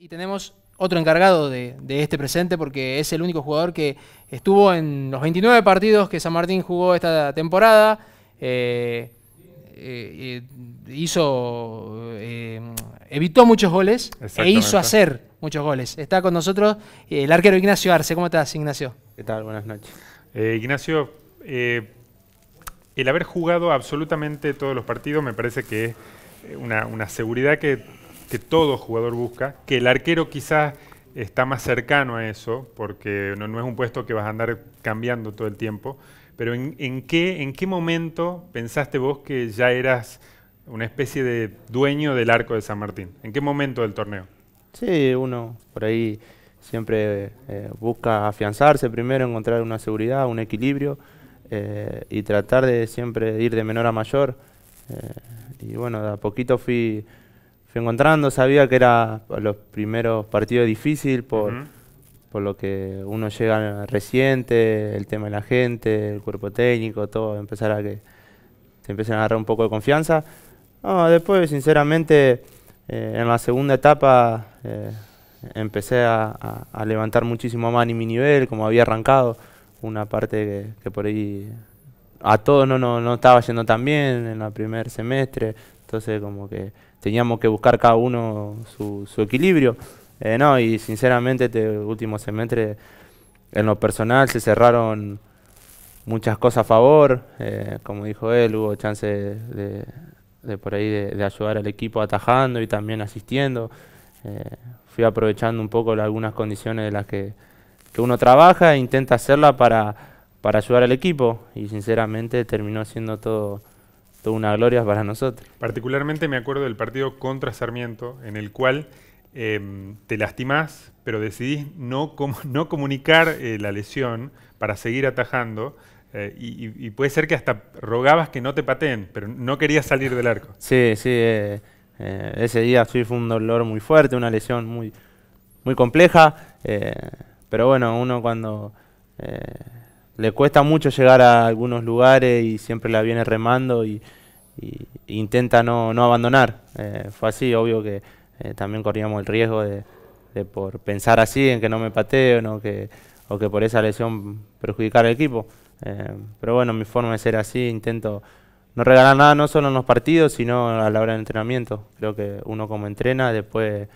Y tenemos otro encargado de, este presente porque es el único jugador que estuvo en los 29 partidos que San Martín jugó esta temporada. Eh, eh, eh, hizo evitó muchos goles e hizo hacer muchos goles. Está con nosotros el arquero Ignacio Arce. ¿Cómo estás, Ignacio? ¿Qué tal? Buenas noches. Ignacio, el haber jugado absolutamente todos los partidos me parece que es una seguridad que que todo jugador busca, que el arquero quizás está más cercano a eso, porque no, es un puesto que vas a andar cambiando todo el tiempo, pero ¿en, qué, ¿en qué momento pensaste vos que ya eras una especie de dueño del arco de San Martín? ¿En qué momento del torneo? Sí, uno por ahí siempre eh, busca afianzarse primero, encontrar una seguridad, un equilibrio eh, y tratar de siempre ir de menor a mayor. Eh, y bueno, de a poquito fui encontrando, sabía que era los primeros partidos difíciles, por, por lo que uno llega reciente, el tema de la gente, el cuerpo técnico, todo, empezar a que se empiecen a agarrar un poco de confianza. después, sinceramente, eh, en la segunda etapa eh, empecé a, levantar muchísimo más ni mi nivel, como había arrancado, una parte que, por ahí a todos no, no, no estaba yendo tan bien en el primer semestre, entonces como que teníamos que buscar cada uno su, equilibrio. Eh, y sinceramente este último semestre en lo personal se cerraron muchas cosas a favor. Eh, como dijo él, hubo chance de, por ahí de, ayudar al equipo atajando y también asistiendo. Eh, fui aprovechando un poco algunas condiciones de las que, que, uno trabaja e intenta hacerla para, para ayudar al equipo. Y sinceramente terminó siendo todo toda una gloria para nosotros. Particularmente me acuerdo del partido contra Sarmiento, en el cual em, te lastimás, pero decidís no, comunicar eh, la lesión para seguir atajando. Eh, y, puede ser que hasta rogabas que no te pateen, pero no querías salir del arco. Sí, sí. Eh, ese día fue un dolor muy fuerte, una lesión muy, muy compleja. pero bueno, uno cuando le cuesta mucho llegar a algunos lugares y siempre la viene remando y, intenta no, abandonar. Eh, fue así, obvio que eh, también corríamos el riesgo de, por pensar así, en que no me pateo ¿no? Que, o que por esa lesión perjudicar al equipo. Eh, pero bueno, mi forma de ser así, intento no regalar nada, no solo en los partidos, sino a la hora del entrenamiento. Creo que uno como entrena, después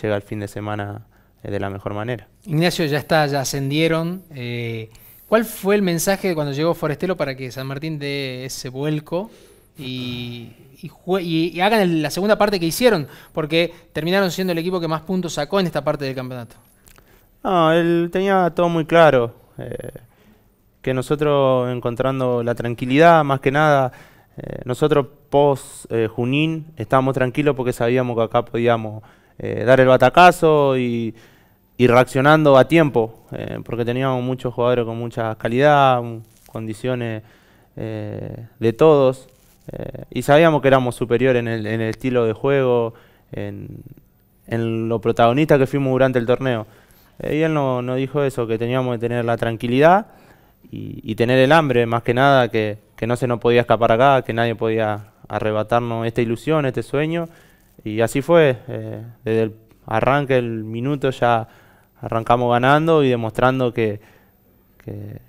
llega el fin de semana de la mejor manera. Ignacio, ya está, ya ascendieron. ¿Cuál fue el mensaje cuando llegó Forestelo para que San Martín dé ese vuelco y, hagan la segunda parte que hicieron? Porque terminaron siendo el equipo que más puntos sacó en esta parte del campeonato. No, él tenía todo muy claro. Eh, que nosotros encontrando la tranquilidad, más que nada, eh, nosotros post eh, Junín estábamos tranquilos porque sabíamos que acá podíamos dar el batacazo y y reaccionando a tiempo, eh, porque teníamos muchos jugadores con mucha calidad, condiciones eh, de todos, eh, y sabíamos que éramos superiores en el, estilo de juego, en, lo protagonista que fuimos durante el torneo. y él nos no dijo eso, que teníamos que tener la tranquilidad y, tener el hambre, más que nada, que, que no se nos podía escapar acá, que nadie podía arrebatarnos esta ilusión, este sueño, y así fue, desde el arranque, el minuto ya arrancamos ganando y demostrando que,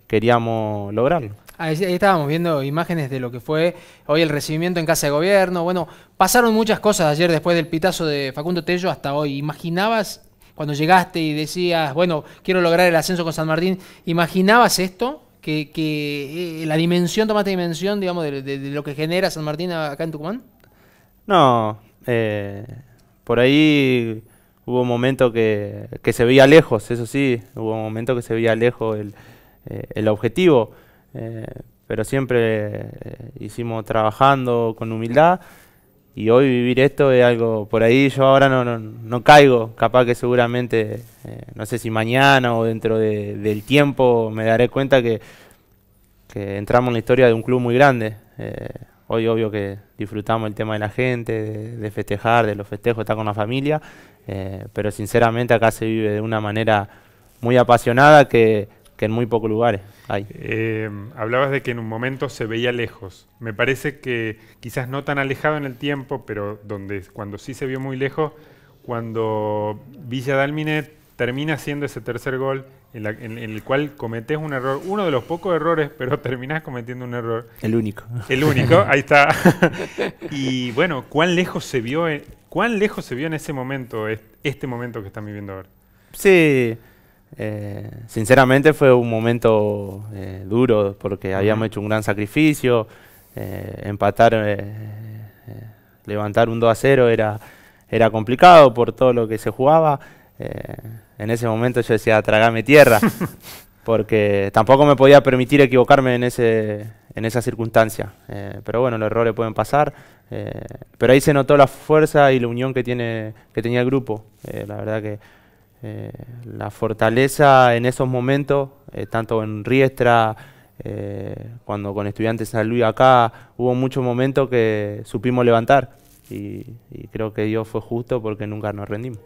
queríamos lograrlo. Ahí, estábamos viendo imágenes de lo que fue hoy el recibimiento en Casa de Gobierno. Bueno, pasaron muchas cosas ayer después del pitazo de Facundo Tello hasta hoy. ¿Imaginabas cuando llegaste y decías, bueno, quiero lograr el ascenso con San Martín, ¿imaginabas esto? Que, eh, la dimensión, tomaste dimensión, digamos, de, lo que genera San Martín acá en Tucumán? No, eh, por ahí hubo un momento que, se veía lejos, eso sí, hubo un momento que se veía lejos el, eh, objetivo, eh, pero siempre eh, hicimos trabajando con humildad y hoy vivir esto es algo, por ahí yo ahora no, caigo, capaz que seguramente, no sé si mañana o dentro del tiempo me daré cuenta que, que entramos en la historia de un club muy grande. Hoy obvio que disfrutamos el tema de la gente, de, festejar, de los festejos, estar con la familia, eh, pero sinceramente acá se vive de una manera muy apasionada que, en muy pocos lugares hay. Eh, hablabas de que en un momento se veía lejos. Me parece que quizás no tan alejado en el tiempo, pero donde cuando sí se vio muy lejos, cuando Villa Dalmine termina haciendo ese tercer gol en, el cual cometes un error, uno de los pocos errores, pero terminás cometiendo un error. El único. El único, ahí está. y bueno, ¿cuán lejos se vio, en, cuán lejos se vio en ese momento, este momento que están viviendo ahora? Sí, eh, sinceramente fue un momento eh, duro porque habíamos hecho un gran sacrificio, eh, empatar, levantar un 2 a 0 era, era complicado por todo lo que se jugaba. En ese momento yo decía, tragame tierra, porque tampoco me podía permitir equivocarme en, ese, en esa circunstancia. Eh, pero bueno, los errores pueden pasar. Eh, pero ahí se notó la fuerza y la unión que, tiene, que tenía el grupo. Eh, la verdad que la fortaleza en esos momentos, tanto en Riestra, cuando con Estudiantes San Luis acá, hubo muchos momentos que supimos levantar. y creo que Dios fue justo porque nunca nos rendimos.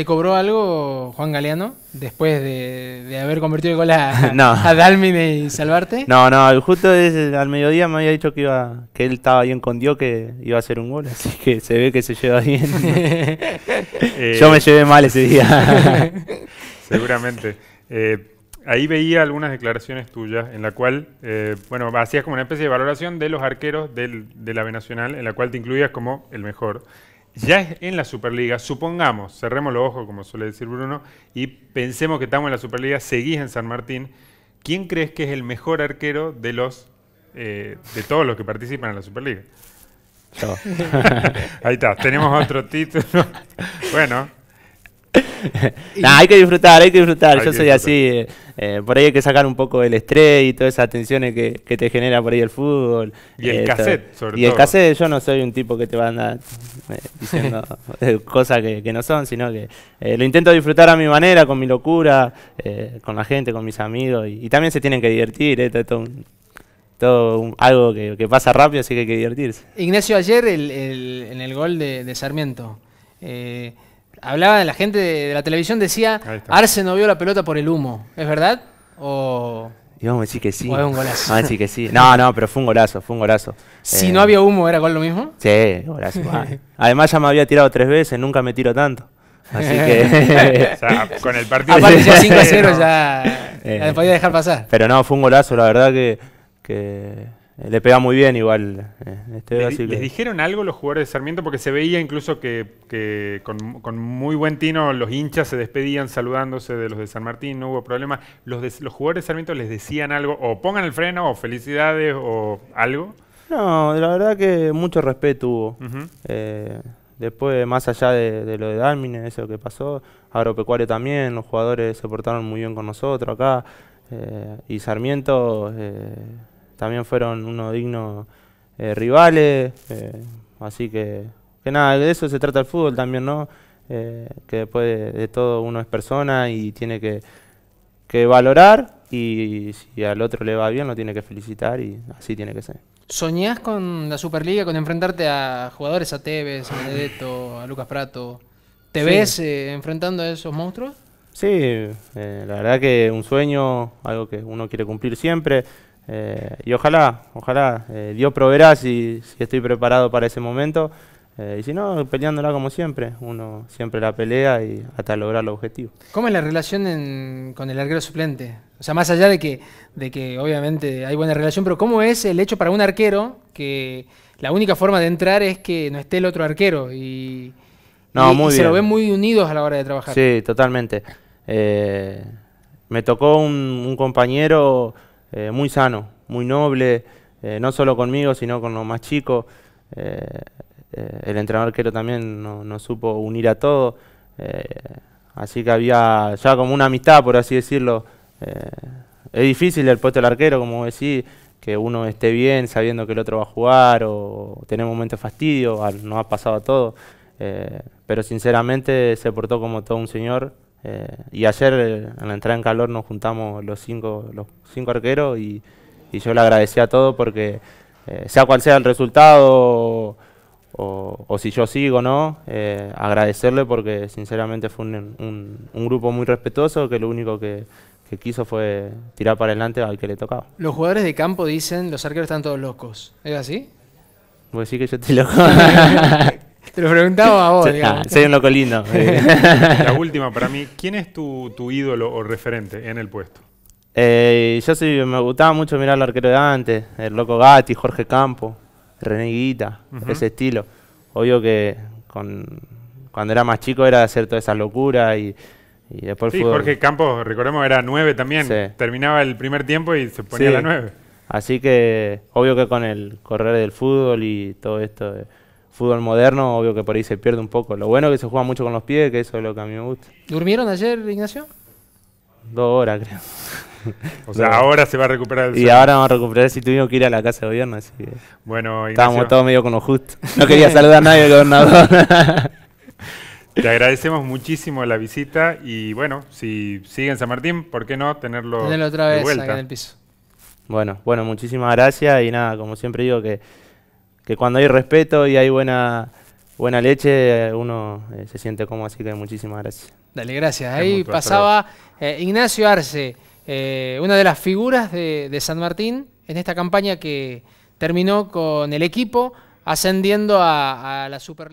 ¿Te cobró algo Juan Galeano después de, haber convertido el gol a, Dalmine y salvarte? No, no, justo al mediodía me había dicho que iba que él estaba bien con Dios, que iba a hacer un gol, así que se ve que se lleva bien. Yo me llevé mal ese día. seguramente. Eh, ahí veía algunas declaraciones tuyas en la cual, eh, bueno, hacías como una especie de valoración de los arqueros del, de la B Nacional, en la cual te incluías como el mejor ya en la Superliga, supongamos, cerremos los ojos, como suele decir Bruno, y pensemos que estamos en la Superliga, seguís en San Martín, ¿quién crees que es el mejor arquero de los eh, de todos los que participan en la Superliga? Ahí está, tenemos otro título. bueno, hay que disfrutar, hay que disfrutar. Yo soy así. Eh, eh, por ahí hay que sacar un poco el estrés y todas esas tensiones que, te genera por ahí el fútbol. Y el eh, cassette, sobre todo. Y el cassette, yo no soy un tipo que te va a andar diciendo cosas que, no son, sino que lo intento disfrutar a mi manera, con mi locura, con la gente, con mis amigos. Y, también se tienen que divertir, esto es todo, algo que, pasa rápido, así que hay que divertirse. Ignacio, ayer en el gol de, Sarmiento hablaba de la gente de, la televisión, decía, Arce no vio la pelota por el humo, ¿es verdad? O... Y vamos a decir que sí. O un golazo. que sí. No, no, pero fue un golazo, fue un golazo. Si eh, no había humo, ¿era igual lo mismo? Sí, golazo. Ah. Además ya me había tirado tres veces, nunca me tiro tanto. Así que. o sea, con el partido. Aparte, ya 5 a 0 ya. Eh. podía dejar pasar. Pero no, fue un golazo, la verdad que le pega muy bien igual. Eh, este ¿Les, dijeron algo los jugadores de Sarmiento? Porque se veía incluso que, con, muy buen tino los hinchas se despedían saludándose de los de San Martín, no hubo problema. ¿Los, los jugadores de Sarmiento les decían algo? ¿O pongan el freno, o felicidades, o algo? No, la verdad que mucho respeto hubo. Eh, después, más allá de, lo de Dalmine, eso que pasó, Agropecuario también, los jugadores se portaron muy bien con nosotros acá. Eh, y Sarmiento también fueron unos dignos eh, rivales. Eh, así que, que nada, de eso se trata el fútbol también, ¿no? Eh, que después de, todo uno es persona y tiene que, valorar y, si al otro le va bien lo tiene que felicitar y así tiene que ser. ¿Soñás con la Superliga, con enfrentarte a jugadores, a Tevez, a Benedetto, a Lucas Prato? ¿Te ves enfrentando a esos monstruos? Sí, la verdad que un sueño, algo que uno quiere cumplir siempre. Eh, y ojalá, ojalá, eh, Dios proveerá si, estoy preparado para ese momento. Eh, y si no, peleándola como siempre. Uno siempre la pelea y hasta lograr el objetivo. ¿Cómo es la relación con el arquero suplente? O sea, más allá de que, de que obviamente hay buena relación, pero ¿cómo es el hecho para un arquero que la única forma de entrar es que no esté el otro arquero? Y, no, se lo ven muy unidos a la hora de trabajar. Sí, totalmente. me tocó un compañero eh, muy sano, muy noble, eh, no solo conmigo, sino con los más chicos. Eh, el entrenador arquero también nos supo unir a todos. así que había ya como una amistad, por así decirlo. es difícil el puesto del arquero, como decís, que uno esté bien sabiendo que el otro va a jugar o tener momentos de fastidio, ah, nos ha pasado a todos. pero sinceramente se portó como todo un señor, eh, y ayer, eh, en la entrada en calor, nos juntamos los cinco, los cinco arqueros y, yo le agradecí a todos porque, eh, sea cual sea el resultado o, si yo sigo o no, agradecerle porque sinceramente fue un, un, grupo muy respetuoso que lo único que, quiso fue tirar para adelante al que le tocaba. Los jugadores de campo dicen los arqueros están todos locos. ¿Es así? Pues sí que yo estoy loco. Te lo preguntaba a vos. Ah, soy un loco lindo. La última para mí. ¿Quién es tu, ídolo o referente en el puesto? Eh, yo sí, me gustaba mucho mirar al arquero de antes, el loco Gatti, Jorge Campo, René Guita, ese estilo. Obvio que con, cuando era más chico era hacer toda esa locura y, después sí, Jorge Campo, recordemos, era nueve también. Terminaba el primer tiempo y se ponía la nueve. Así que obvio que con el correr del fútbol y todo esto fútbol moderno, obvio que por ahí se pierde un poco. Lo bueno es que se juega mucho con los pies, que eso es lo que a mí me gusta. ¿Durmieron ayer, Ignacio? Dos horas, creo. O sea, ahora se va a recuperar el Y ahora vamos a recuperar si tuvimos que ir a la casa de gobierno. bueno, Ignacio. Estábamos todos medio con los justo. No quería saludar a nadie, gobernador. Te agradecemos muchísimo la visita y bueno, si siguen San Martín, ¿por qué no tenerlo, tenerlo otra vez de vuelta? en el piso? Bueno, bueno, muchísimas gracias y nada, como siempre digo que que cuando hay respeto y hay buena, buena leche, uno eh, se siente cómodo. Así que muchísimas gracias. Dale, gracias. Ahí pasaba eh, Ignacio Arce, eh, una de las figuras de, San Martín en esta campaña que terminó con el equipo ascendiendo a la Superliga.